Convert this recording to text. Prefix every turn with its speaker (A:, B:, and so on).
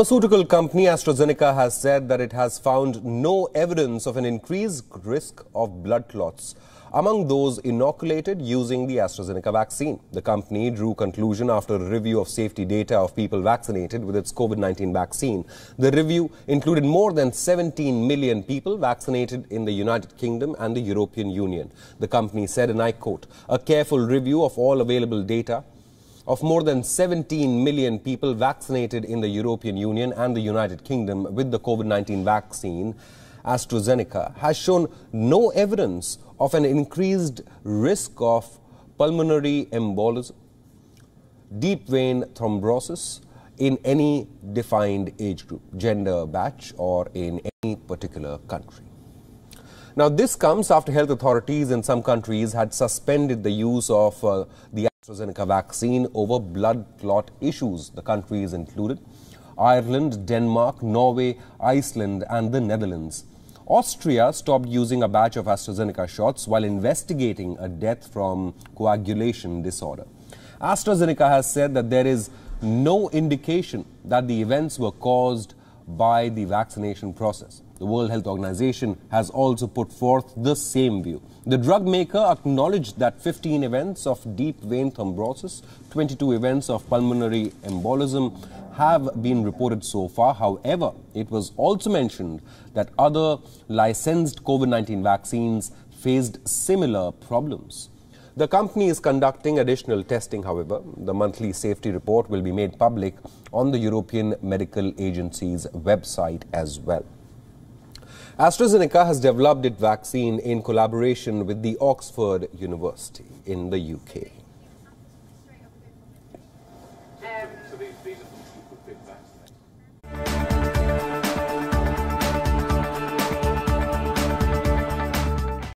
A: pharmaceutical company AstraZeneca has said that it has found no evidence of an increased risk of blood clots among those inoculated using the AstraZeneca vaccine. The company drew conclusion after a review of safety data of people vaccinated with its COVID-19 vaccine. The review included more than 17 million people vaccinated in the United Kingdom and the European Union. The company said, and I quote, a careful review of all available data of more than 17 million people vaccinated in the European Union and the United Kingdom with the COVID 19 vaccine, AstraZeneca, has shown no evidence of an increased risk of pulmonary embolism, deep vein thrombosis in any defined age group, gender batch, or in any particular country. Now, this comes after health authorities in some countries had suspended the use of uh, the AstraZeneca vaccine over blood clot issues. The countries included Ireland, Denmark, Norway, Iceland, and the Netherlands. Austria stopped using a batch of AstraZeneca shots while investigating a death from coagulation disorder. AstraZeneca has said that there is no indication that the events were caused by the vaccination process. The World Health Organization has also put forth the same view. The drug maker acknowledged that 15 events of deep vein thrombosis, 22 events of pulmonary embolism have been reported so far. However, it was also mentioned that other licensed COVID-19 vaccines faced similar problems. The company is conducting additional testing, however. The monthly safety report will be made public on the European Medical Agency's website as well. AstraZeneca has developed its vaccine in collaboration with the Oxford University in the UK. Um,